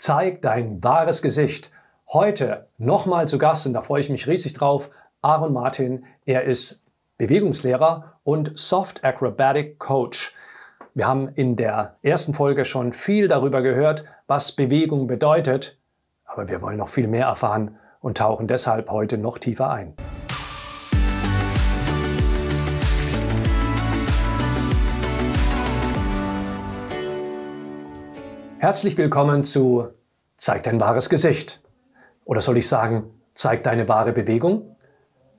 Zeig dein wahres Gesicht. Heute nochmal zu Gast, und da freue ich mich riesig drauf, Aaron Martin. Er ist Bewegungslehrer und Soft Acrobatic Coach. Wir haben in der ersten Folge schon viel darüber gehört, was Bewegung bedeutet, aber wir wollen noch viel mehr erfahren und tauchen deshalb heute noch tiefer ein. Herzlich willkommen zu Zeig dein wahres Gesicht. Oder soll ich sagen, zeig deine wahre Bewegung?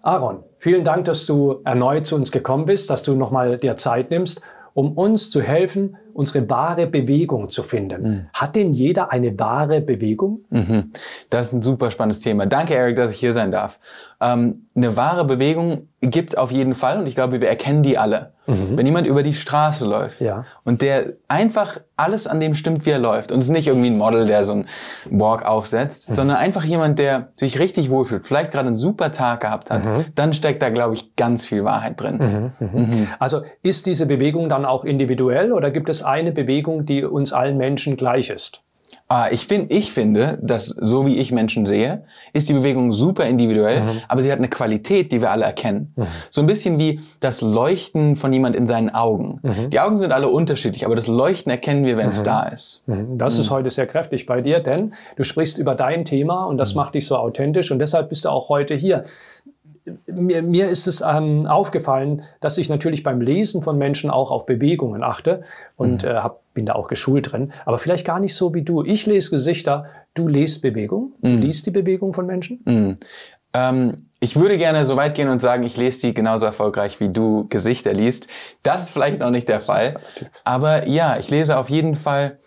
Aaron, vielen Dank, dass du erneut zu uns gekommen bist, dass du nochmal dir Zeit nimmst, um uns zu helfen unsere wahre Bewegung zu finden. Mhm. Hat denn jeder eine wahre Bewegung? Mhm. Das ist ein super spannendes Thema. Danke, Eric, dass ich hier sein darf. Ähm, eine wahre Bewegung gibt es auf jeden Fall und ich glaube, wir erkennen die alle. Mhm. Wenn jemand über die Straße läuft ja. und der einfach alles an dem stimmt, wie er läuft und es ist nicht irgendwie ein Model, der so einen Walk aufsetzt, mhm. sondern einfach jemand, der sich richtig wohlfühlt, vielleicht gerade einen super Tag gehabt hat, mhm. dann steckt da, glaube ich, ganz viel Wahrheit drin. Mhm. Also ist diese Bewegung dann auch individuell oder gibt es es eine Bewegung, die uns allen Menschen gleich ist? Ah, ich, finde, ich finde, dass so wie ich Menschen sehe, ist die Bewegung super individuell, mhm. aber sie hat eine Qualität, die wir alle erkennen. Mhm. So ein bisschen wie das Leuchten von jemand in seinen Augen. Mhm. Die Augen sind alle unterschiedlich, aber das Leuchten erkennen wir, wenn es mhm. da ist. Mhm. Das ist mhm. heute sehr kräftig bei dir, denn du sprichst über dein Thema und das macht dich so authentisch und deshalb bist du auch heute hier mir, mir ist es ähm, aufgefallen, dass ich natürlich beim Lesen von Menschen auch auf Bewegungen achte und mhm. äh, hab, bin da auch geschult drin. Aber vielleicht gar nicht so wie du. Ich lese Gesichter, du lest Bewegung, mhm. du liest die Bewegung von Menschen. Mhm. Ähm, ich würde gerne so weit gehen und sagen, ich lese die genauso erfolgreich, wie du Gesichter liest. Das ist vielleicht noch nicht der Fall. Aber ja, ich lese auf jeden Fall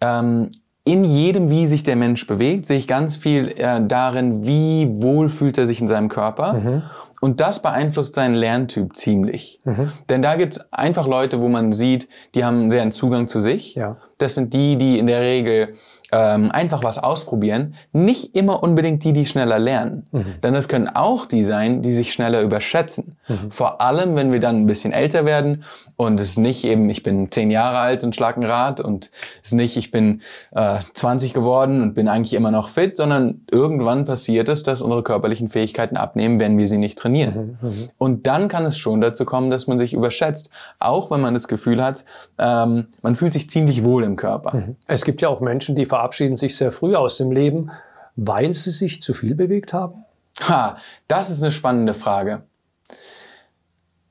ähm, in jedem, wie sich der Mensch bewegt, sehe ich ganz viel äh, darin, wie wohl fühlt er sich in seinem Körper. Mhm. Und das beeinflusst seinen Lerntyp ziemlich. Mhm. Denn da gibt es einfach Leute, wo man sieht, die haben sehr einen Zugang zu sich. Ja. Das sind die, die in der Regel ähm, einfach was ausprobieren, nicht immer unbedingt die, die schneller lernen. Mhm. Denn es können auch die sein, die sich schneller überschätzen. Mhm. Vor allem, wenn wir dann ein bisschen älter werden und es ist nicht eben, ich bin zehn Jahre alt und schlag ein Rad und es ist nicht, ich bin äh, 20 geworden und bin eigentlich immer noch fit, sondern irgendwann passiert es, dass unsere körperlichen Fähigkeiten abnehmen, wenn wir sie nicht trainieren. Mhm, mhm. Und dann kann es schon dazu kommen, dass man sich überschätzt, auch wenn man das Gefühl hat, ähm, man fühlt sich ziemlich wohl im Körper. Mhm. Es gibt ja auch Menschen, die verarbeiten verabschieden sich sehr früh aus dem Leben, weil sie sich zu viel bewegt haben? Ha, das ist eine spannende Frage.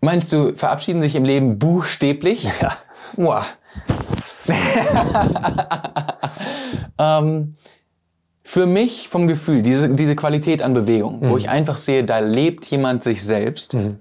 Meinst du, verabschieden sich im Leben buchstäblich? Ja. Wow. ähm, für mich vom Gefühl, diese, diese Qualität an Bewegung, mhm. wo ich einfach sehe, da lebt jemand sich selbst, mhm.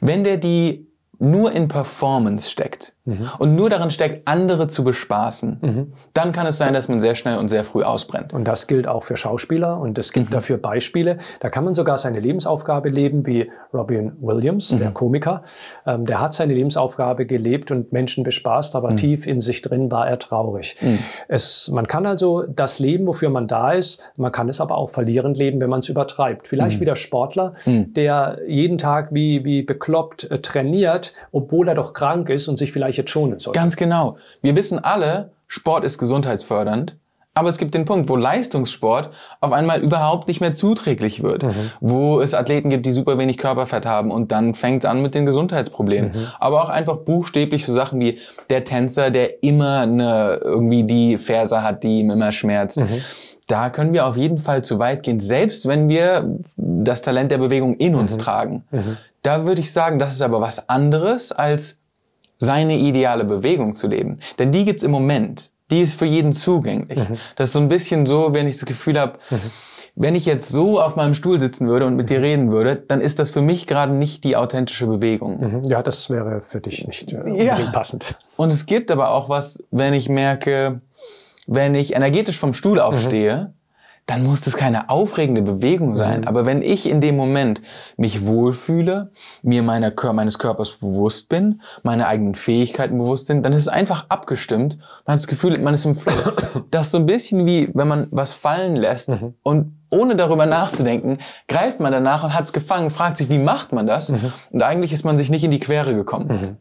wenn der die nur in Performance steckt, mhm. und nur darin steckt, andere zu bespaßen, mhm. dann kann es sein, dass man sehr schnell und sehr früh ausbrennt. Und das gilt auch für Schauspieler und es gibt mhm. dafür Beispiele. Da kann man sogar seine Lebensaufgabe leben, wie Robin Williams, der mhm. Komiker. Ähm, der hat seine Lebensaufgabe gelebt und Menschen bespaßt, aber mhm. tief in sich drin war er traurig. Mhm. Es, man kann also das leben, wofür man da ist. Man kann es aber auch verlierend leben, wenn man es übertreibt. Vielleicht wie der Sportler, der jeden Tag wie, wie bekloppt äh, trainiert, obwohl er doch krank ist und sich vielleicht welche schonen soll. Ganz genau. Wir wissen alle, Sport ist gesundheitsfördernd. Aber es gibt den Punkt, wo Leistungssport auf einmal überhaupt nicht mehr zuträglich wird, mhm. wo es Athleten gibt, die super wenig Körperfett haben und dann fängt es an mit den Gesundheitsproblemen. Mhm. Aber auch einfach buchstäblich so Sachen wie der Tänzer, der immer eine, irgendwie die Ferse hat, die ihm immer schmerzt. Mhm. Da können wir auf jeden Fall zu weit gehen, selbst wenn wir das Talent der Bewegung in uns mhm. tragen. Mhm. Da würde ich sagen, das ist aber was anderes als seine ideale Bewegung zu leben. Denn die gibt's im Moment. Die ist für jeden zugänglich. Mhm. Das ist so ein bisschen so, wenn ich das Gefühl habe, mhm. wenn ich jetzt so auf meinem Stuhl sitzen würde und mit dir reden würde, dann ist das für mich gerade nicht die authentische Bewegung. Mhm. Ja, das wäre für dich nicht äh, ja. passend. Und es gibt aber auch was, wenn ich merke, wenn ich energetisch vom Stuhl aufstehe, mhm dann muss das keine aufregende Bewegung sein. Mhm. Aber wenn ich in dem Moment mich wohlfühle, mir meiner, meines Körpers bewusst bin, meine eigenen Fähigkeiten bewusst sind, dann ist es einfach abgestimmt. Man hat das Gefühl, man ist im Flow. Das ist so ein bisschen wie, wenn man was fallen lässt mhm. und ohne darüber nachzudenken, greift man danach und hat es gefangen, fragt sich, wie macht man das? Mhm. Und eigentlich ist man sich nicht in die Quere gekommen. Mhm.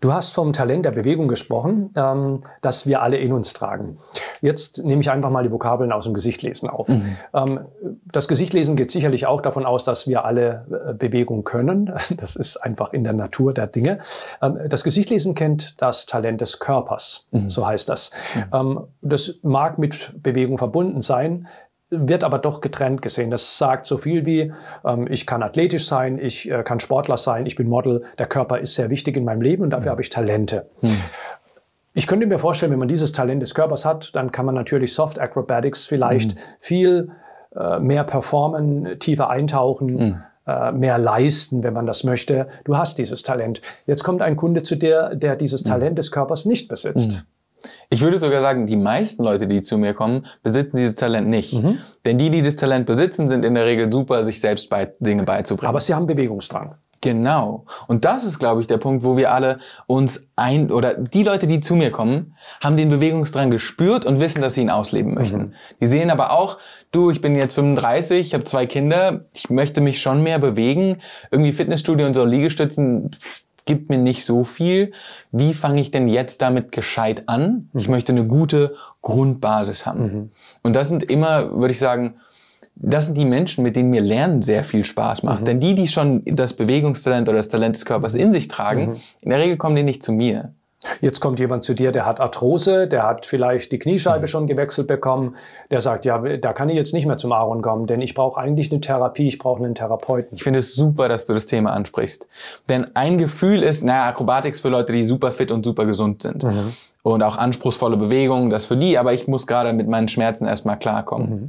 Du hast vom Talent der Bewegung gesprochen, ähm, das wir alle in uns tragen. Jetzt nehme ich einfach mal die Vokabeln aus dem Gesichtlesen auf. Mhm. Ähm, das Gesichtlesen geht sicherlich auch davon aus, dass wir alle äh, Bewegung können. Das ist einfach in der Natur der Dinge. Ähm, das Gesichtlesen kennt das Talent des Körpers, mhm. so heißt das. Mhm. Ähm, das mag mit Bewegung verbunden sein wird aber doch getrennt gesehen. Das sagt so viel wie, ähm, ich kann athletisch sein, ich äh, kann Sportler sein, ich bin Model, der Körper ist sehr wichtig in meinem Leben und dafür mhm. habe ich Talente. Mhm. Ich könnte mir vorstellen, wenn man dieses Talent des Körpers hat, dann kann man natürlich Soft Acrobatics vielleicht mhm. viel äh, mehr performen, tiefer eintauchen hm. äh, mehr leisten, wenn man das möchte. Du hast dieses Talent. Jetzt kommt ein Kunde zu dir, der dieses hm. Talent des Körpers nicht besitzt. Hm. Ich würde sogar sagen, die meisten Leute, die zu mir kommen, besitzen dieses Talent nicht. Mhm. Denn die, die das Talent besitzen, sind in der Regel super, sich selbst bei, Dinge beizubringen. Aber sie haben Bewegungsdrang. Genau. Und das ist, glaube ich, der Punkt, wo wir alle uns ein, oder die Leute, die zu mir kommen, haben den Bewegungsdrang gespürt und wissen, dass sie ihn ausleben möchten. Mhm. Die sehen aber auch, du, ich bin jetzt 35, ich habe zwei Kinder, ich möchte mich schon mehr bewegen. Irgendwie Fitnessstudio und so Liegestützen, gibt mir nicht so viel. Wie fange ich denn jetzt damit gescheit an? Ich mhm. möchte eine gute Grundbasis haben. Mhm. Und das sind immer, würde ich sagen, das sind die Menschen, mit denen mir Lernen sehr viel Spaß macht. Mhm. Denn die, die schon das Bewegungstalent oder das Talent des Körpers in sich tragen, mhm. in der Regel kommen die nicht zu mir. Jetzt kommt jemand zu dir, der hat Arthrose, der hat vielleicht die Kniescheibe mhm. schon gewechselt bekommen, der sagt, ja, da kann ich jetzt nicht mehr zum Aaron kommen, denn ich brauche eigentlich eine Therapie, ich brauche einen Therapeuten. Ich finde es super, dass du das Thema ansprichst. Denn ein Gefühl ist, naja, Akrobatik ist für Leute, die super fit und super gesund sind. Mhm. Und auch anspruchsvolle Bewegungen, das für die, aber ich muss gerade mit meinen Schmerzen erstmal klarkommen. Mhm.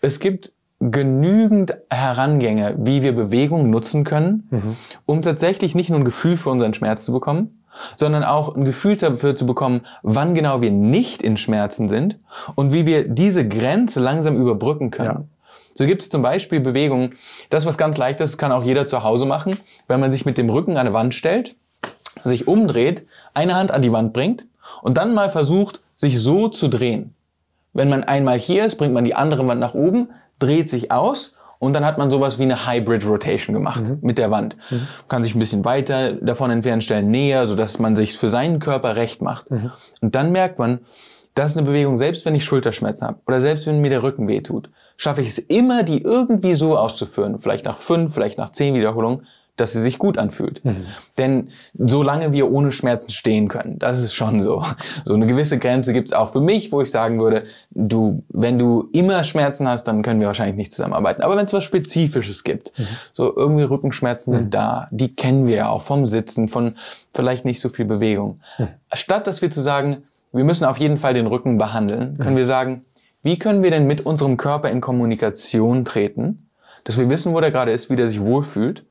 Es gibt genügend Herangänge, wie wir Bewegung nutzen können, mhm. um tatsächlich nicht nur ein Gefühl für unseren Schmerz zu bekommen, sondern auch ein Gefühl dafür zu bekommen, wann genau wir nicht in Schmerzen sind und wie wir diese Grenze langsam überbrücken können. Ja. So gibt es zum Beispiel Bewegungen, das was ganz leicht ist, kann auch jeder zu Hause machen, wenn man sich mit dem Rücken an eine Wand stellt, sich umdreht, eine Hand an die Wand bringt und dann mal versucht, sich so zu drehen. Wenn man einmal hier ist, bringt man die andere Wand nach oben, dreht sich aus und dann hat man sowas wie eine Hybrid Rotation gemacht mhm. mit der Wand. Mhm. Kann sich ein bisschen weiter davon entfernen, stellen näher, sodass man sich für seinen Körper recht macht. Mhm. Und dann merkt man, das ist eine Bewegung, selbst wenn ich Schulterschmerzen habe oder selbst wenn mir der Rücken weh tut, schaffe ich es immer, die irgendwie so auszuführen. Vielleicht nach fünf, vielleicht nach zehn Wiederholungen, dass sie sich gut anfühlt. Mhm. Denn solange wir ohne Schmerzen stehen können, das ist schon so. So eine gewisse Grenze gibt's auch für mich, wo ich sagen würde, du, wenn du immer Schmerzen hast, dann können wir wahrscheinlich nicht zusammenarbeiten. Aber wenn es was Spezifisches gibt, mhm. so irgendwie Rückenschmerzen mhm. sind da, die kennen wir ja auch vom Sitzen, von vielleicht nicht so viel Bewegung. Mhm. Statt dass wir zu sagen, wir müssen auf jeden Fall den Rücken behandeln, können mhm. wir sagen, wie können wir denn mit unserem Körper in Kommunikation treten, dass wir wissen, wo der gerade ist, wie der sich wohlfühlt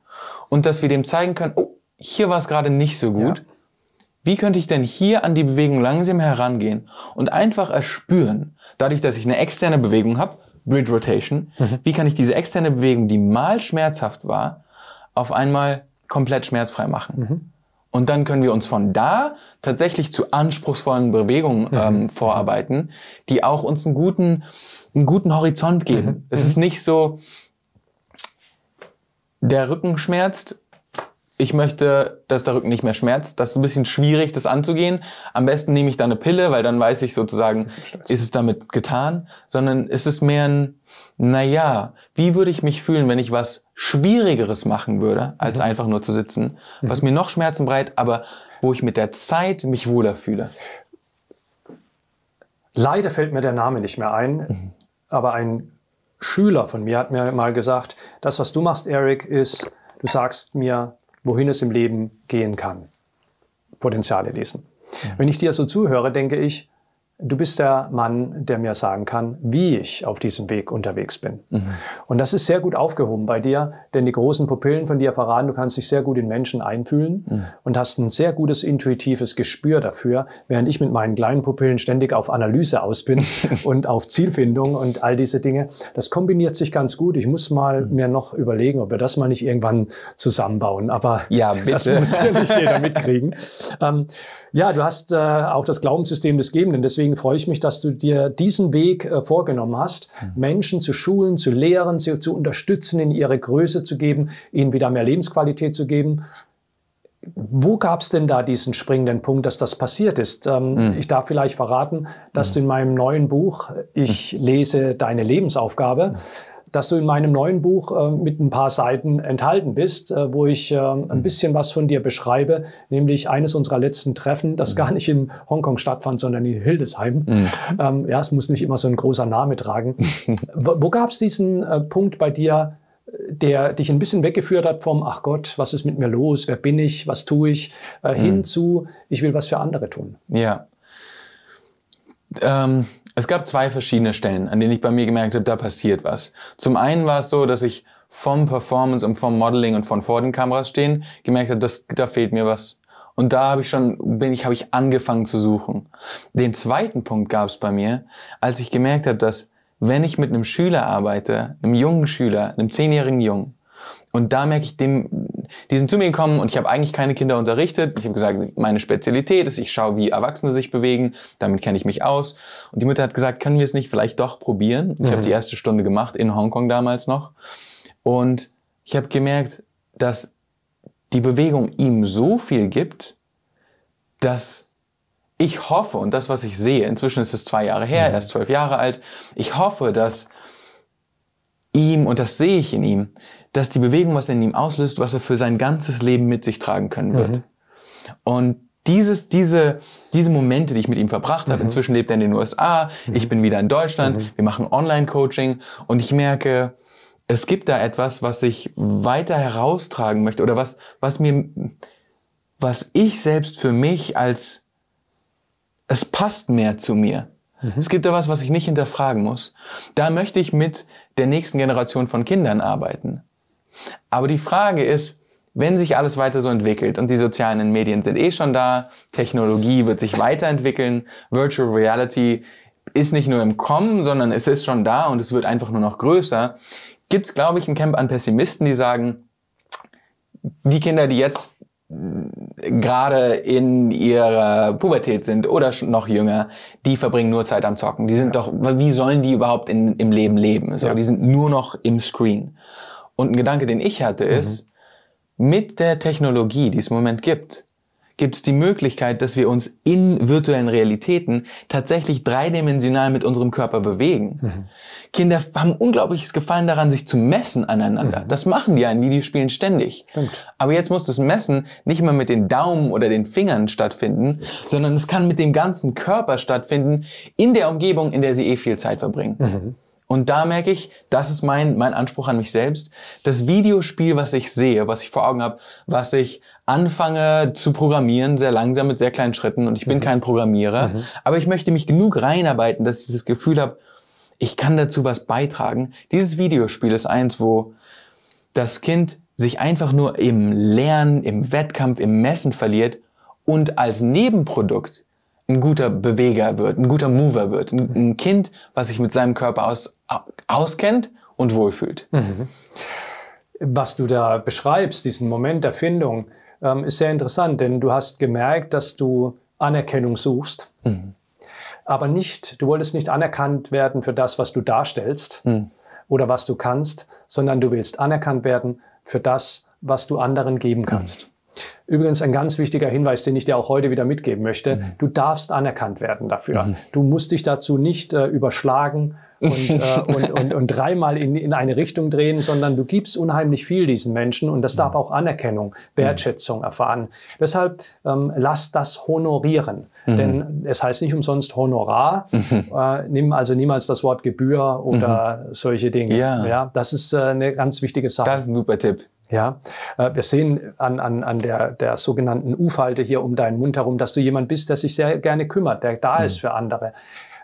und dass wir dem zeigen können, oh, hier war es gerade nicht so gut. Ja. Wie könnte ich denn hier an die Bewegung langsam herangehen und einfach erspüren, dadurch, dass ich eine externe Bewegung habe, Bridge Rotation, mhm. wie kann ich diese externe Bewegung, die mal schmerzhaft war, auf einmal komplett schmerzfrei machen? Mhm. Und dann können wir uns von da tatsächlich zu anspruchsvollen Bewegungen mhm. ähm, vorarbeiten, die auch uns einen guten, einen guten Horizont geben. Mhm. Es ist mhm. nicht so, der Rücken schmerzt, ich möchte, dass der Rücken nicht mehr schmerzt. Das ist ein bisschen schwierig, das anzugehen. Am besten nehme ich da eine Pille, weil dann weiß ich sozusagen, ist es damit getan, sondern ist es mehr ein, naja, wie würde ich mich fühlen, wenn ich was Schwierigeres machen würde, als mhm. einfach nur zu sitzen, mhm. was mhm. mir noch Schmerzen breit, aber wo ich mit der Zeit mich wohler fühle. Leider fällt mir der Name nicht mehr ein, mhm. aber ein Schüler von mir hat mir mal gesagt, das, was du machst, Eric, ist, du sagst mir, wohin es im Leben gehen kann. Potenziale lesen. Mhm. Wenn ich dir so zuhöre, denke ich, du bist der Mann, der mir sagen kann, wie ich auf diesem Weg unterwegs bin. Mhm. Und das ist sehr gut aufgehoben bei dir, denn die großen Pupillen von dir verraten, du kannst dich sehr gut in Menschen einfühlen mhm. und hast ein sehr gutes intuitives Gespür dafür, während ich mit meinen kleinen Pupillen ständig auf Analyse aus bin und auf Zielfindung und all diese Dinge. Das kombiniert sich ganz gut. Ich muss mal mhm. mir noch überlegen, ob wir das mal nicht irgendwann zusammenbauen. Aber ja, das muss ja nicht jeder mitkriegen. Ähm, ja, du hast äh, auch das Glaubenssystem des Gebenden. Deswegen deswegen freue ich mich, dass du dir diesen Weg äh, vorgenommen hast, mhm. Menschen zu schulen, zu lehren, sie zu unterstützen, in ihre Größe zu geben, ihnen wieder mehr Lebensqualität zu geben. Wo gab es denn da diesen springenden Punkt, dass das passiert ist? Ähm, mhm. Ich darf vielleicht verraten, dass mhm. du in meinem neuen Buch, äh, ich mhm. lese deine Lebensaufgabe, mhm dass du in meinem neuen Buch äh, mit ein paar Seiten enthalten bist, äh, wo ich äh, ein mhm. bisschen was von dir beschreibe, nämlich eines unserer letzten Treffen, das mhm. gar nicht in Hongkong stattfand, sondern in Hildesheim. Mhm. Ähm, ja, es muss nicht immer so ein großer Name tragen. wo, wo gab es diesen äh, Punkt bei dir, der dich ein bisschen weggeführt hat vom, ach Gott, was ist mit mir los, wer bin ich, was tue ich, äh, hin mhm. zu, ich will was für andere tun? Ja. Ähm es gab zwei verschiedene Stellen, an denen ich bei mir gemerkt habe, da passiert was. Zum einen war es so, dass ich vom Performance und vom Modeling und von vor den Kameras stehen gemerkt habe, dass, da fehlt mir was. Und da habe ich schon, bin ich, habe ich angefangen zu suchen. Den zweiten Punkt gab es bei mir, als ich gemerkt habe, dass wenn ich mit einem Schüler arbeite, einem jungen Schüler, einem zehnjährigen Jungen, und da merke ich, dem, die sind zu mir gekommen und ich habe eigentlich keine Kinder unterrichtet. Ich habe gesagt, meine Spezialität ist, ich schaue, wie Erwachsene sich bewegen, damit kenne ich mich aus. Und die Mutter hat gesagt, können wir es nicht vielleicht doch probieren? Ich mhm. habe die mhm. erste Stunde gemacht, in Hongkong damals noch. Und ich habe gemerkt, dass die Bewegung ihm so viel gibt, dass ich hoffe, und das, was ich sehe, inzwischen ist es zwei Jahre her, mhm. er ist zwölf Jahre alt, ich hoffe, dass ihm, und das sehe ich in ihm, dass die Bewegung was in ihm auslöst, was er für sein ganzes Leben mit sich tragen können mhm. wird. Mhm. Und dieses, diese, diese Momente, die ich mit ihm verbracht habe, mhm. inzwischen lebt er in den USA, mhm. ich bin wieder in Deutschland, mhm. wir machen Online-Coaching und ich merke, es gibt da etwas, was ich weiter heraustragen möchte oder was, was mir, was ich selbst für mich als, es passt mehr zu mir. Mhm. Es gibt da was, was ich nicht hinterfragen muss. Da möchte ich mit der nächsten Generation von Kindern arbeiten. Aber die Frage ist, wenn sich alles weiter so entwickelt und die sozialen Medien sind eh schon da, Technologie wird sich weiterentwickeln, Virtual Reality ist nicht nur im Kommen, sondern es ist schon da und es wird einfach nur noch größer, gibt es, glaube ich, ein Camp an Pessimisten, die sagen, die Kinder, die jetzt äh, gerade in ihrer Pubertät sind oder noch jünger, die verbringen nur Zeit am Zocken. Die sind ja. doch, wie sollen die überhaupt in, im Leben leben? So, ja. Die sind nur noch im Screen. Und ein Gedanke, den ich hatte, mhm. ist, mit der Technologie, die es im Moment gibt, gibt es die Möglichkeit, dass wir uns in virtuellen Realitäten tatsächlich dreidimensional mit unserem Körper bewegen. Mhm. Kinder haben unglaubliches Gefallen daran, sich zu messen aneinander. Mhm. Das machen die ja in Videospielen ständig. Stimmt. Aber jetzt muss das Messen nicht mehr mit den Daumen oder den Fingern stattfinden, sondern es kann mit dem ganzen Körper stattfinden, in der Umgebung, in der sie eh viel Zeit verbringen. Mhm. Und da merke ich, das ist mein, mein Anspruch an mich selbst. Das Videospiel, was ich sehe, was ich vor Augen habe, was ich anfange zu programmieren, sehr langsam mit sehr kleinen Schritten und ich bin mhm. kein Programmierer, mhm. aber ich möchte mich genug reinarbeiten, dass ich das Gefühl habe, ich kann dazu was beitragen. Dieses Videospiel ist eins, wo das Kind sich einfach nur im Lernen, im Wettkampf, im Messen verliert und als Nebenprodukt ein guter Beweger wird, ein guter Mover wird, ein, Kind, was sich mit seinem Körper aus, auskennt und wohlfühlt. Mhm. Was du da beschreibst, diesen Moment der Findung, ähm, ist sehr interessant, denn du hast gemerkt, dass du Anerkennung suchst, mhm. aber nicht, du wolltest nicht anerkannt werden für das, was du darstellst mhm. oder was du kannst, sondern du willst anerkannt werden für das, was du anderen geben kannst. Übrigens ein ganz wichtiger Hinweis, den ich dir auch heute wieder mitgeben möchte. Mhm. Du darfst anerkannt werden dafür. Mhm. Du musst dich dazu nicht äh, überschlagen und, äh, und, und, und, dreimal in, in eine Richtung drehen, sondern du gibst unheimlich viel diesen Menschen und das darf mhm. auch Anerkennung, Wertschätzung mhm. erfahren. Deshalb ähm, lass das honorieren, mhm. denn es heißt nicht umsonst Honorar. Mhm. Äh, nimm also niemals das Wort Gebühr oder mhm. solche Dinge. Ja. ja, das ist äh, eine ganz wichtige Sache. Das ist ein super Tipp. Ja, äh, wir sehen an, an, an der, der sogenannten U-Falte hier um deinen Mund herum, dass du jemand bist, der sich sehr gerne kümmert, der da mhm. ist für andere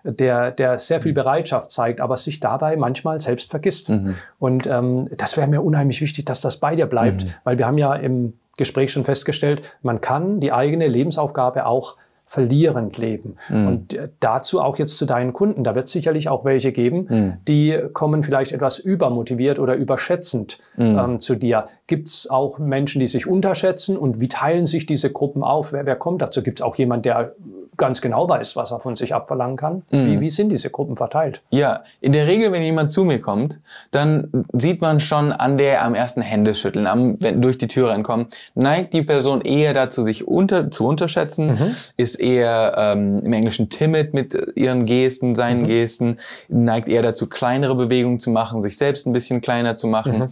der, der sehr viel hm. Bereitschaft zeigt, aber sich dabei manchmal selbst vergisst. Mhm. Und ähm, das wäre mir unheimlich wichtig, dass das bei dir bleibt, mhm. weil wir haben ja im Gespräch schon festgestellt, man kann die eigene Lebensaufgabe auch verlierend leben. Mhm. Und äh, dazu auch jetzt zu deinen Kunden. Da wird es sicherlich auch welche geben, mhm. die kommen vielleicht etwas übermotiviert oder überschätzend mhm. ähm, zu dir. Gibt es auch Menschen, die sich unterschätzen und wie teilen sich diese Gruppen auf? Wer, wer kommt dazu? Gibt es auch jemand, der ganz genau weiß, was er von sich abverlangen kann. Mhm. Wie, wie sind diese Gruppen verteilt? Ja, in der Regel, wenn jemand zu mir kommt, dann sieht man schon an der am ersten Händeschütteln, am, wenn durch die Tür reinkommen, neigt die Person eher dazu, sich unter, zu unterschätzen, mhm. ist eher ähm, im Englischen timid mit ihren Gesten, seinen mhm. Gesten, neigt eher dazu, kleinere Bewegungen zu machen, sich selbst ein bisschen kleiner zu machen. Mhm.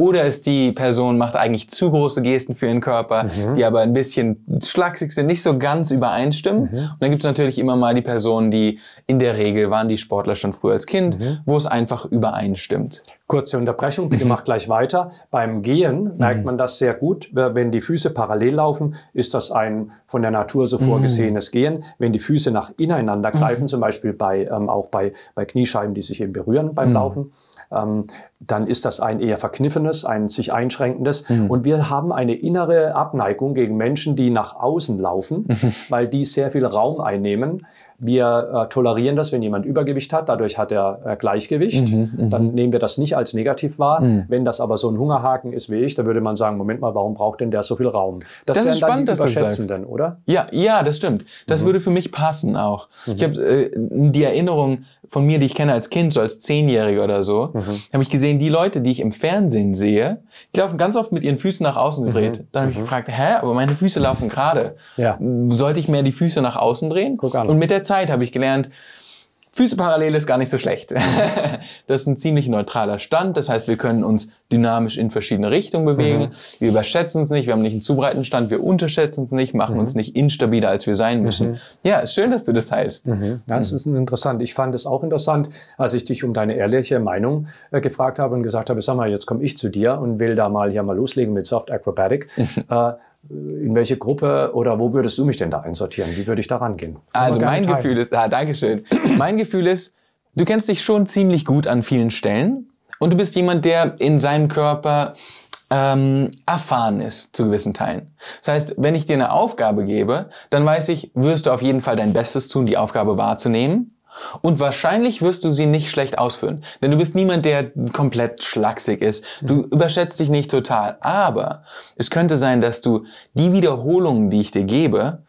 Oder ist die Person macht eigentlich zu große Gesten für ihren Körper, mhm. die aber ein bisschen schlaksig sind, nicht so ganz übereinstimmen. Mhm. Und dann gibt es natürlich immer mal die Personen, die in der Regel waren die Sportler schon früh als Kind, mhm. wo es einfach übereinstimmt. Kurze Unterbrechung, bitte macht gleich weiter. Beim Gehen merkt mhm. man das sehr gut. Wenn die Füße parallel laufen, ist das ein von der Natur so mhm. vorgesehenes Gehen. Wenn die Füße nach ineinander greifen, mhm. zum Beispiel bei, ähm, auch bei, bei Kniescheiben, die sich eben berühren beim Laufen, ähm, dann ist das ein eher verkniffenes, ein sich einschränkendes. Mhm. Und wir haben eine innere Abneigung gegen Menschen, die nach außen laufen, mhm. weil die sehr viel Raum einnehmen. Wir äh, tolerieren das, wenn jemand Übergewicht hat, dadurch hat er äh, Gleichgewicht. Mhm, mhm, dann nehmen wir das nicht als negativ wahr. Mhm. Wenn das aber so ein Hungerhaken ist wie ich, dann würde man sagen, Moment mal, warum braucht denn der so viel Raum? Das, das wären ist spannend, dann die Überschätzenden, oder? Ja, ja, das stimmt. Das mhm. würde für mich passen auch. Ich mhm. habe äh, die Erinnerung von mir, die ich kenne als Kind, so als Zehnjähriger oder so, mhm. habe ich gesehen, die Leute, die ich im Fernsehen sehe, die laufen ganz oft mit ihren Füßen nach außen gedreht. Dann habe ich gefragt, hä, aber meine Füße laufen gerade. Ja. Sollte ich mehr die Füße nach außen drehen? Guck an. Und mit der Zeit habe ich gelernt, Füße parallel ist gar nicht so schlecht. das ist ein ziemlich neutraler Stand. Das heißt, wir können uns dynamisch in verschiedene Richtungen bewegen. Mhm. Wir überschätzen uns nicht. Wir haben nicht einen zu breiten Stand. Wir unterschätzen uns nicht, machen mhm. uns nicht instabiler, als wir sein müssen. Mhm. Ja, schön, dass du das teilst. Das mhm. mhm. ist interessant. Ich fand es auch interessant, als ich dich um deine ehrliche Meinung äh, gefragt habe und gesagt habe, sag mal, jetzt komme ich zu dir und will da mal hier mal loslegen mit Soft Acrobatic. äh, in welche Gruppe oder wo würdest du mich denn da einsortieren? Wie würde ich da rangehen? Kann also mein teilen. Gefühl ist, ah, Dankeschön. mein Gefühl ist, du kennst dich schon ziemlich gut an vielen Stellen und du bist jemand, der in seinem Körper ähm, erfahren ist zu gewissen Teilen. Das heißt, wenn ich dir eine Aufgabe gebe, dann weiß ich, wirst du auf jeden Fall dein Bestes tun, die Aufgabe wahrzunehmen und wahrscheinlich wirst du sie nicht schlecht ausführen, denn du bist niemand, der komplett schlaksig ist. Du mhm. überschätzt dich nicht total. Aber es könnte sein, dass du die Wiederholungen, die ich dir gebe,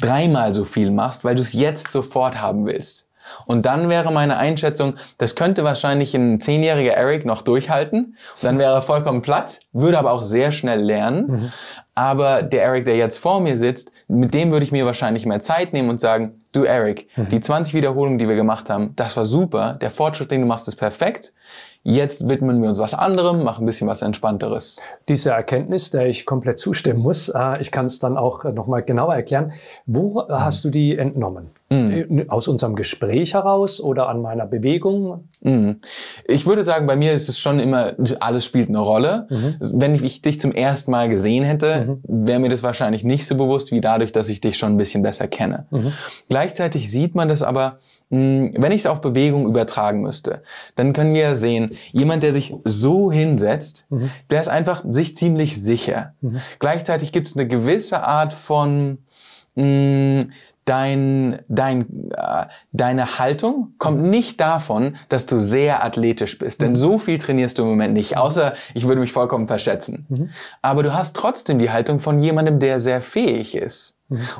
dreimal so viel machst, weil du es jetzt sofort haben willst. Und dann wäre meine Einschätzung, das könnte wahrscheinlich ein zehnjähriger Eric noch durchhalten. Und dann wäre er vollkommen platt, würde aber auch sehr schnell lernen. Mhm. Aber der Eric, der jetzt vor mir sitzt, mit dem würde ich mir wahrscheinlich mehr Zeit nehmen und sagen, du Eric, mhm. die 20 Wiederholungen, die wir gemacht haben, das war super, der Fortschritt, den du machst, ist perfekt. Jetzt widmen wir uns was anderem, machen ein bisschen was Entspannteres. Diese Erkenntnis, der ich komplett zustimmen muss, äh, ich kann es dann auch äh, nochmal genauer erklären. Wo äh, hast du die entnommen? Mhm. Äh, aus unserem Gespräch heraus oder an meiner Bewegung? Mhm. Ich würde sagen, bei mir ist es schon immer, alles spielt eine Rolle. Mhm. Wenn ich dich zum ersten Mal gesehen hätte, mhm. wäre mir das wahrscheinlich nicht so bewusst wie dadurch, dass ich dich schon ein bisschen besser kenne. Mhm. Gleichzeitig sieht man das aber, hm, wenn ich es auf Bewegung übertragen müsste, dann können wir sehen, jemand, der sich so hinsetzt, mhm. der ist einfach sich ziemlich sicher. Gleichzeitig gibt es eine gewisse Art von mh, hm, dein, dein, äh, deine Haltung kommt mhm. nicht davon, dass du sehr athletisch bist. Denn mhm. so viel trainierst du im Moment nicht, mhm. außer ich würde mich vollkommen verschätzen. Mhm. Aber du hast trotzdem die Haltung von jemandem, der sehr fähig ist.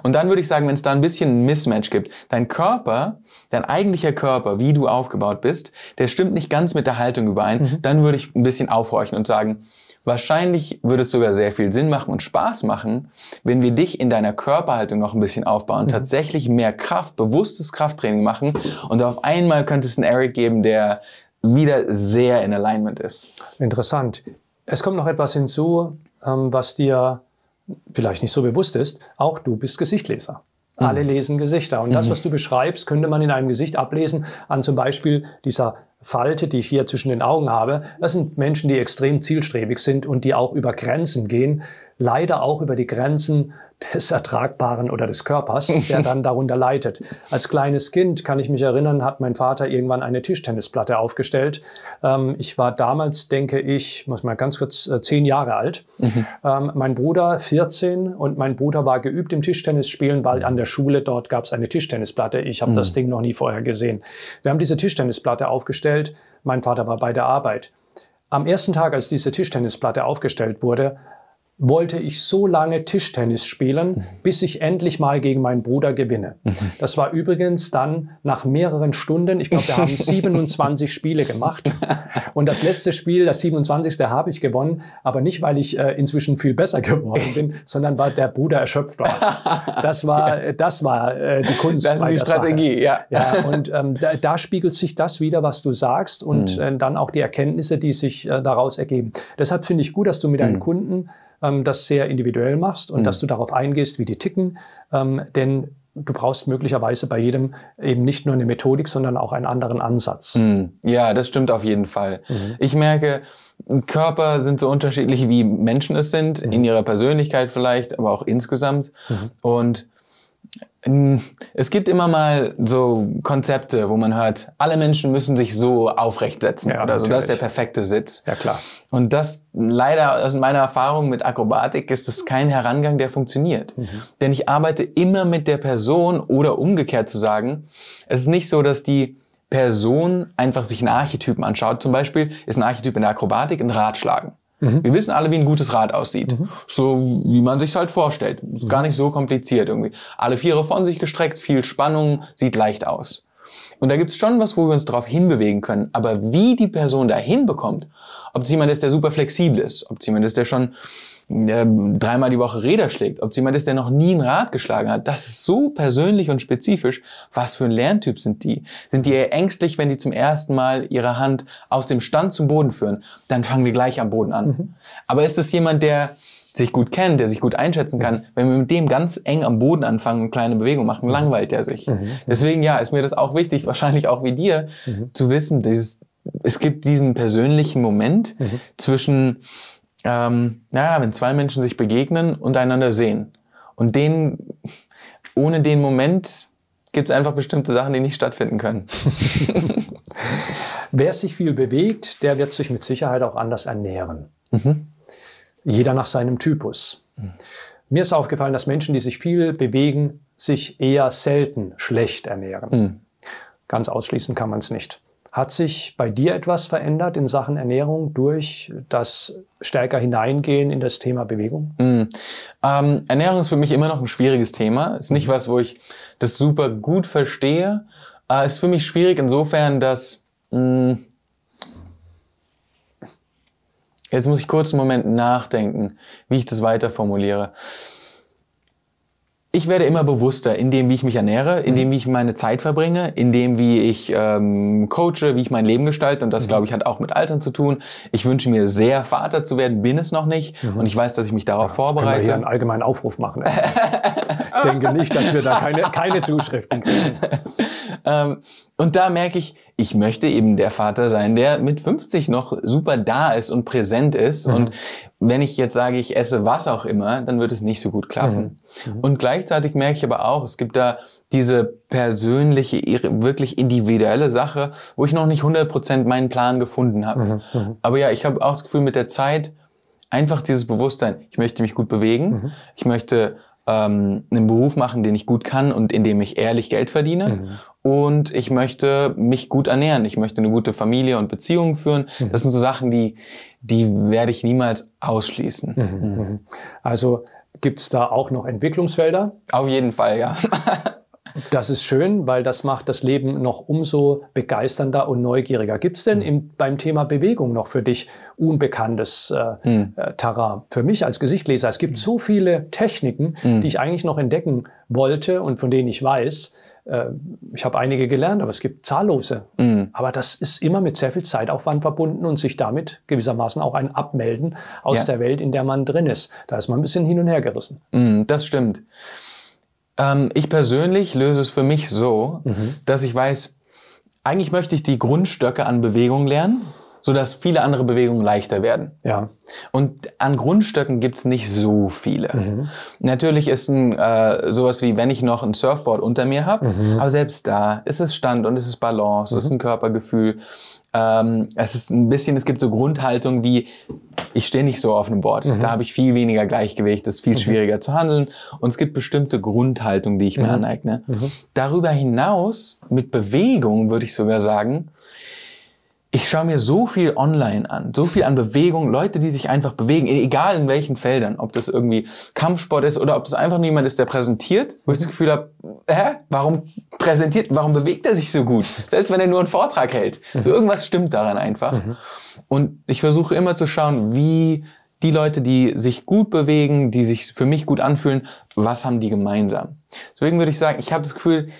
Und dann würde ich sagen, wenn es da ein bisschen ein Mismatch gibt, dein Körper, dein eigentlicher Körper, wie du aufgebaut bist, der stimmt nicht ganz mit der Haltung überein, mhm. dann würde ich ein bisschen aufhorchen und sagen, Wahrscheinlich würde es sogar sehr viel Sinn machen und Spaß machen, wenn wir dich in deiner Körperhaltung noch ein bisschen aufbauen, mhm. tatsächlich mehr Kraft, bewusstes Krafttraining machen und auf einmal könnte es einen Eric geben, der wieder sehr in Alignment ist. Interessant. Es kommt noch etwas hinzu, ähm, was dir vielleicht nicht so bewusst ist. Auch du bist Gesichtleser. Alle mhm. lesen Gesichter. Und das, mhm. was du beschreibst, könnte man in einem Gesicht ablesen an zum Beispiel dieser Falte, die ich hier zwischen den Augen habe. Das sind Menschen, die extrem zielstrebig sind und die auch über Grenzen gehen leider auch über die Grenzen des Ertragbaren oder des Körpers, der dann darunter leidet. Als kleines Kind kann ich mich erinnern, hat mein Vater irgendwann eine Tischtennisplatte aufgestellt. Ähm, ich war damals, denke ich, muss mal ganz kurz, äh, zehn Jahre alt. Mhm. Ähm, mein Bruder 14 und mein Bruder war geübt im Tischtennisspielen, weil an der Schule dort gab es eine Tischtennisplatte. Ich habe mhm. das Ding noch nie vorher gesehen. Wir haben diese Tischtennisplatte aufgestellt. Mein Vater war bei der Arbeit. Am ersten Tag, als diese Tischtennisplatte aufgestellt wurde, wollte ich so lange Tischtennis spielen, mhm. bis ich endlich mal gegen meinen Bruder gewinne. Mhm. Das war übrigens dann nach mehreren Stunden, ich glaube, wir haben 27 Spiele gemacht. Und das letzte Spiel, das 27. habe ich gewonnen, aber nicht, weil ich äh, inzwischen viel besser geworden bin, sondern weil der Bruder erschöpft war. Das war, ja. Äh, das war äh, die Kunst. Das ist die Strategie, ja. ja. Und ähm, da, da, spiegelt sich das wieder, was du sagst und mhm. äh, dann auch die Erkenntnisse, die sich äh, daraus ergeben. Deshalb finde ich gut, dass du mit deinen mhm. Kunden ähm, das sehr individuell machst und mhm. dass du darauf eingehst, wie die ticken. Ähm, denn du brauchst möglicherweise bei jedem eben nicht nur eine Methodik, sondern auch einen anderen Ansatz. Mhm. Ja, das stimmt auf jeden Fall. Mhm. Ich merke, Körper sind so unterschiedlich, wie Menschen es sind, mhm. in ihrer Persönlichkeit vielleicht, aber auch insgesamt. Mhm. Und hm, es gibt immer mal so Konzepte, wo man hört, alle Menschen müssen sich so aufrecht setzen ja, oder so. Das ist der perfekte Sitz. Ja, klar. Und das leider aus meiner Erfahrung mit Akrobatik ist das kein Herangang, der funktioniert. Mhm. Denn ich arbeite immer mit der Person oder umgekehrt zu sagen, es ist nicht so, dass die Person einfach sich einen Archetypen anschaut. Zum Beispiel ist ein Archetyp in der Akrobatik ein Ratschlagen. Mhm. Wir wissen alle, wie ein gutes Rad aussieht. Mhm. So wie man sich halt vorstellt. Ist mhm. gar nicht so kompliziert irgendwie. Alle Viere von sich gestreckt, viel Spannung, sieht leicht aus. Und da gibt's schon was, wo wir uns darauf hinbewegen können. Aber wie die Person da hinbekommt, ob es jemand ist, der super flexibel ist, ob es jemand ist, der schon äh, dreimal die Woche Räder schlägt, ob es jemand ist, der noch nie ein Rad geschlagen hat. Das ist so persönlich und spezifisch. Was für ein Lerntyp sind die? Sind die eher ängstlich, wenn die zum ersten Mal ihre Hand aus dem Stand zum Boden führen? Dann fangen wir gleich am Boden an. Mhm. Aber ist es jemand, der sich gut kennt, der sich gut einschätzen kann, wenn wir mit dem ganz eng am Boden anfangen und kleine Bewegungen machen, langweilt er sich. Mhm. Deswegen ja, ist mir das auch wichtig, wahrscheinlich auch wie dir, mhm. zu wissen, dieses, es gibt diesen persönlichen Moment mhm. zwischen ähm, naja, wenn zwei Menschen sich begegnen und einander sehen. Und den, ohne den Moment gibt es einfach bestimmte Sachen, die nicht stattfinden können. Wer sich viel bewegt, der wird sich mit Sicherheit auch anders ernähren. Mhm. Jeder nach seinem Typus. Mhm. Mir ist aufgefallen, dass Menschen, die sich viel bewegen, sich eher selten schlecht ernähren. Mhm. Ganz ausschließen kann man es nicht. Hat sich bei dir etwas verändert in Sachen Ernährung durch das stärker hineingehen in das Thema Bewegung? Mhm. Ähm, Ernährung ist für mich immer noch ein schwieriges Thema. Ist nicht was, wo ich das super gut verstehe. Äh, ist für mich schwierig insofern, dass mh, hm, Jetzt muss ich kurz einen Moment nachdenken, wie ich das weiter formuliere ich werde immer bewusster in dem, wie ich mich ernähre, in dem, wie ich meine Zeit verbringe, in dem, wie ich ähm, coache, wie ich mein Leben gestalte. Und das, mhm. glaube ich, hat auch mit Altern zu tun. Ich wünsche mir sehr, Vater zu werden, bin es noch nicht. Mhm. Und ich weiß, dass ich mich darauf ja, vorbereite. Können wir hier einen allgemeinen Aufruf machen. ich denke nicht, dass wir da keine, keine Zuschriften kriegen. Ähm, und da merke ich, ich möchte eben der Vater sein, der mit 50 noch super da ist und präsent ist. Mhm. Und wenn ich jetzt sage, ich esse was auch immer, dann wird es nicht so gut klappen. Mhm. Mhm. Und gleichzeitig merke ich aber auch, es gibt da diese persönliche, wirklich individuelle Sache, wo ich noch nicht 100% meinen Plan gefunden habe. Mhm. Mhm. Aber ja, ich habe auch das Gefühl, mit der Zeit einfach dieses Bewusstsein, ich möchte mich gut bewegen, mhm. ich möchte ähm, einen Beruf machen, den ich gut kann und in dem ich ehrlich Geld verdiene. Mhm. Und ich möchte mich gut ernähren. Ich möchte eine gute Familie und Beziehungen führen. Mhm. Das sind so Sachen, die, die werde ich niemals ausschließen. Mhm. mhm. mhm. Also gibt's da auch noch Entwicklungsfelder? Auf jeden Fall, ja. Das ist schön, weil das macht das Leben noch umso begeisternder und neugieriger. Gibt es denn hm. im, beim Thema Bewegung noch für dich unbekanntes äh, mhm. Äh, Terrain? Für mich als Gesichtleser, es gibt hm. so viele Techniken, mhm. die ich eigentlich noch entdecken wollte und von denen ich weiß. Äh, ich habe einige gelernt, aber es gibt zahllose. Mhm. Aber das ist immer mit sehr viel Zeitaufwand verbunden und sich damit gewissermaßen auch ein Abmelden aus ja. der Welt, in der man drin ist. Da ist man ein bisschen hin und her gerissen. Hm, das stimmt. Ähm, ich persönlich löse es für mich so, mhm. dass ich weiß, eigentlich möchte ich die Grundstöcke an Bewegung lernen, sodass viele andere Bewegungen leichter werden. Ja. Und an Grundstöcken gibt's nicht so viele. Mhm. Natürlich ist ein, äh, sowas wie, wenn ich noch ein Surfboard unter mir habe, mhm. aber selbst da ist es Stand und ist es Balance, mhm. ist ein Körpergefühl. Ähm, es ist ein bisschen, es gibt so Grundhaltungen wie, ich stehe nicht so auf einem Board. Mhm. Da habe ich viel weniger Gleichgewicht, das ist viel mhm. schwieriger zu handeln. Und es gibt bestimmte Grundhaltungen, die ich mir mhm. aneigne. Mhm. Darüber hinaus, mit Bewegung würde ich sogar sagen, ich schaue mir so viel online an, so viel an Bewegung, Leute, die sich einfach bewegen, egal in welchen Feldern, ob das irgendwie Kampfsport ist oder ob das einfach niemand ist, der präsentiert, wo ich das mhm. Gefühl habe, hä, warum präsentiert, warum bewegt er sich so gut? Selbst wenn er nur einen Vortrag hält. Mhm. So irgendwas stimmt daran einfach. Mhm. Und ich versuche immer zu schauen, wie die Leute, die sich gut bewegen, die sich für mich gut anfühlen, was haben die gemeinsam? Deswegen würde ich sagen, ich habe das Gefühl,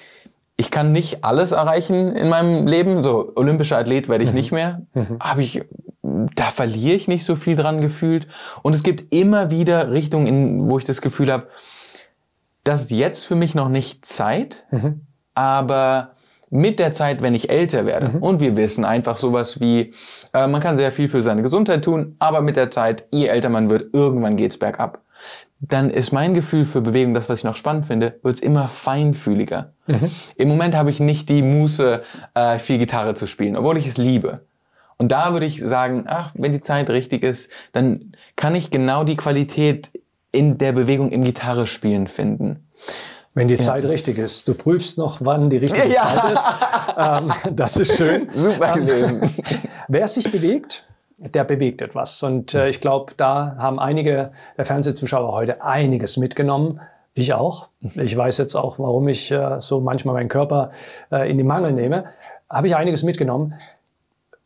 ich kann nicht alles erreichen in meinem Leben. So olympischer Athlet werde ich mhm. nicht mehr. Mhm. Habe ich, da verliere ich nicht so viel dran gefühlt. Und es gibt immer wieder Richtungen, in, wo ich das Gefühl habe, das ist jetzt für mich noch nicht Zeit, mhm. aber mit der Zeit, wenn ich älter werde. Mhm. Und wir wissen einfach sowas wie, äh, man kann sehr viel für seine Gesundheit tun, aber mit der Zeit, je älter man wird, irgendwann geht's bergab dann ist mein Gefühl für Bewegung, das, was ich noch spannend finde, wird es immer feinfühliger. Mhm. Im Moment habe ich nicht die Muße, äh, viel Gitarre zu spielen, obwohl ich es liebe. Und da würde ich sagen, ach, wenn die Zeit richtig ist, dann kann ich genau die Qualität in der Bewegung im Gitarre spielen finden. Wenn die ja. Zeit richtig ist. Du prüfst noch, wann die richtige ja. Zeit ist. Ähm, das ist schön. Super Ähm, wer sich bewegt, der bewegt etwas. Und äh, ich glaube, da haben einige der Fernsehzuschauer heute einiges mitgenommen. Ich auch. Ich weiß jetzt auch, warum ich äh, so manchmal meinen Körper äh, in die Mangel nehme. Habe ich einiges mitgenommen.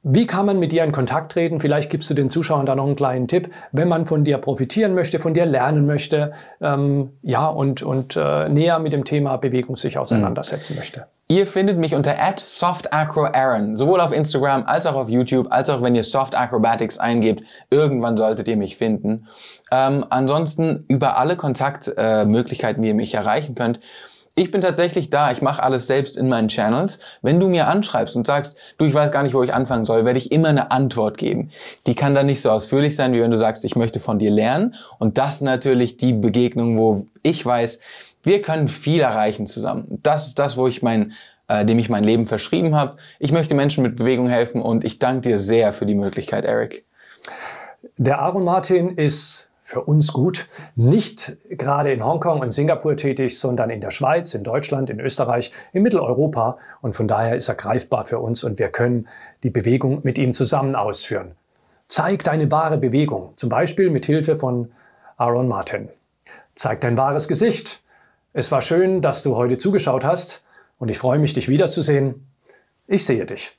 Wie kann man mit dir in Kontakt treten? Vielleicht gibst du den Zuschauern da noch einen kleinen Tipp, wenn man von dir profitieren möchte, von dir lernen möchte, ähm, ja, und, und äh, näher mit dem Thema Bewegung sich auseinandersetzen mhm. möchte. Ihr findet mich unter softacroaaron, sowohl auf Instagram als auch auf YouTube, als auch wenn ihr Soft Acrobatics eingebt. Irgendwann solltet ihr mich finden. Ähm, ansonsten über alle Kontaktmöglichkeiten, äh, wie ihr mich erreichen könnt, ich bin tatsächlich da, ich mache alles selbst in meinen Channels. Wenn du mir anschreibst und sagst, du, ich weiß gar nicht, wo ich anfangen soll, werde ich immer eine Antwort geben. Die kann dann nicht so ausführlich sein, wie wenn du sagst, ich möchte von dir lernen. Und das ist natürlich die Begegnung, wo ich weiß, wir können viel erreichen zusammen. Das ist das, wo ich mein, äh, dem ich mein Leben verschrieben habe. Ich möchte Menschen mit Bewegung helfen und ich danke dir sehr für die Möglichkeit, Eric. Der Aaron Martin ist für uns gut, nicht gerade in Hongkong und Singapur tätig, sondern in der Schweiz, in Deutschland, in Österreich, in Mitteleuropa. Und von daher ist er greifbar für uns und wir können die Bewegung mit ihm zusammen ausführen. Zeig deine wahre Bewegung, zum Beispiel mit Hilfe von Aaron Martin. Zeig dein wahres Gesicht. Es war schön, dass du heute zugeschaut hast und ich freue mich, dich wiederzusehen. Ich sehe dich.